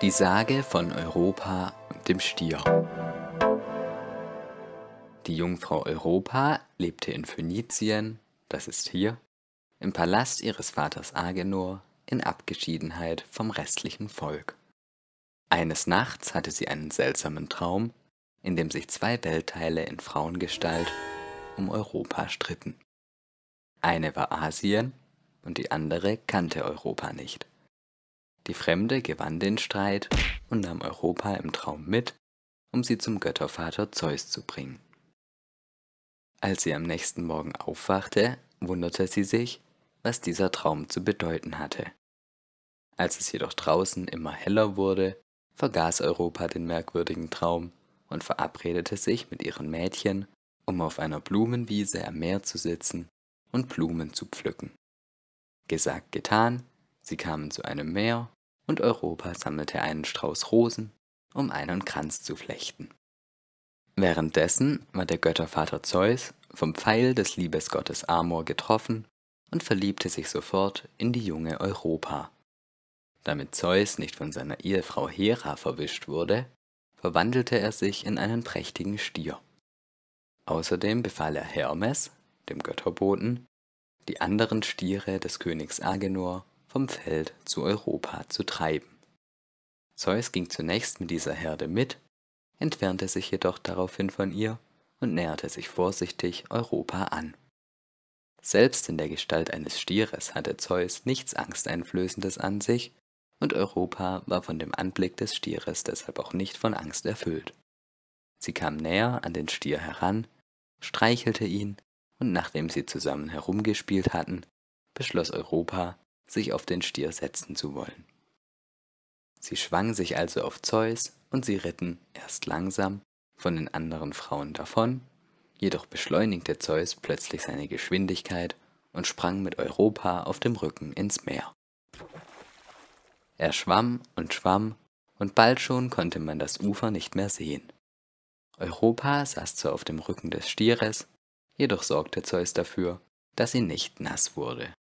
Die Sage von Europa und dem Stier. Die Jungfrau Europa lebte in Phönizien, das ist hier, im Palast ihres Vaters Agenor in Abgeschiedenheit vom restlichen Volk. Eines Nachts hatte sie einen seltsamen Traum, in dem sich zwei Weltteile in Frauengestalt um Europa stritten. Eine war Asien und die andere kannte Europa nicht. Die Fremde gewann den Streit und nahm Europa im Traum mit, um sie zum Göttervater Zeus zu bringen. Als sie am nächsten Morgen aufwachte, wunderte sie sich, was dieser Traum zu bedeuten hatte. Als es jedoch draußen immer heller wurde, vergaß Europa den merkwürdigen Traum und verabredete sich mit ihren Mädchen, um auf einer Blumenwiese am Meer zu sitzen und Blumen zu pflücken. Gesagt, getan, sie kamen zu einem Meer und Europa sammelte einen Strauß Rosen, um einen Kranz zu flechten. Währenddessen war der Göttervater Zeus vom Pfeil des Liebesgottes Amor getroffen und verliebte sich sofort in die junge Europa. Damit Zeus nicht von seiner Ehefrau Hera verwischt wurde, verwandelte er sich in einen prächtigen Stier. Außerdem befahl er Hermes, dem Götterboten, die anderen Stiere des Königs Agenor vom Feld zu Europa zu treiben. Zeus ging zunächst mit dieser Herde mit, entfernte sich jedoch daraufhin von ihr und näherte sich vorsichtig Europa an. Selbst in der Gestalt eines Stieres hatte Zeus nichts Angsteinflößendes an sich, und Europa war von dem Anblick des Stieres deshalb auch nicht von Angst erfüllt. Sie kam näher an den Stier heran, streichelte ihn, und nachdem sie zusammen herumgespielt hatten, beschloss Europa, sich auf den Stier setzen zu wollen. Sie schwang sich also auf Zeus und sie ritten erst langsam von den anderen Frauen davon, jedoch beschleunigte Zeus plötzlich seine Geschwindigkeit und sprang mit Europa auf dem Rücken ins Meer. Er schwamm und schwamm, und bald schon konnte man das Ufer nicht mehr sehen. Europa saß zwar auf dem Rücken des Stieres, jedoch sorgte Zeus dafür, dass sie nicht nass wurde.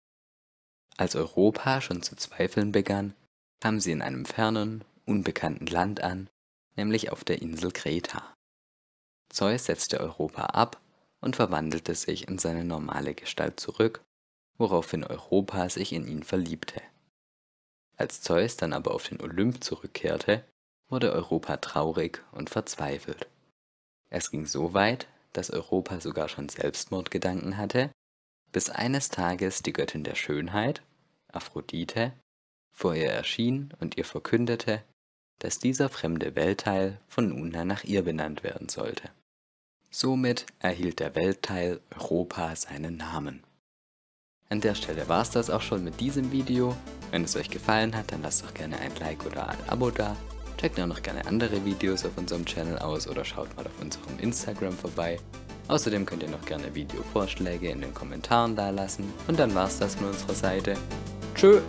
Als Europa schon zu zweifeln begann, kamen sie in einem fernen, unbekannten Land an, nämlich auf der Insel Kreta. Zeus setzte Europa ab und verwandelte sich in seine normale Gestalt zurück, woraufhin Europa sich in ihn verliebte. Als Zeus dann aber auf den Olymp zurückkehrte, wurde Europa traurig und verzweifelt. Es ging so weit, dass Europa sogar schon Selbstmordgedanken hatte bis eines Tages die Göttin der Schönheit, Aphrodite, vor ihr erschien und ihr verkündete, dass dieser fremde Weltteil von nun an nach ihr benannt werden sollte. Somit erhielt der Weltteil Europa seinen Namen. An der Stelle war es das auch schon mit diesem Video. Wenn es euch gefallen hat, dann lasst doch gerne ein Like oder ein Abo da. Checkt auch noch gerne andere Videos auf unserem Channel aus oder schaut mal auf unserem Instagram vorbei. Außerdem könnt ihr noch gerne Videovorschläge in den Kommentaren dalassen und dann war's das von unserer Seite. Tschö!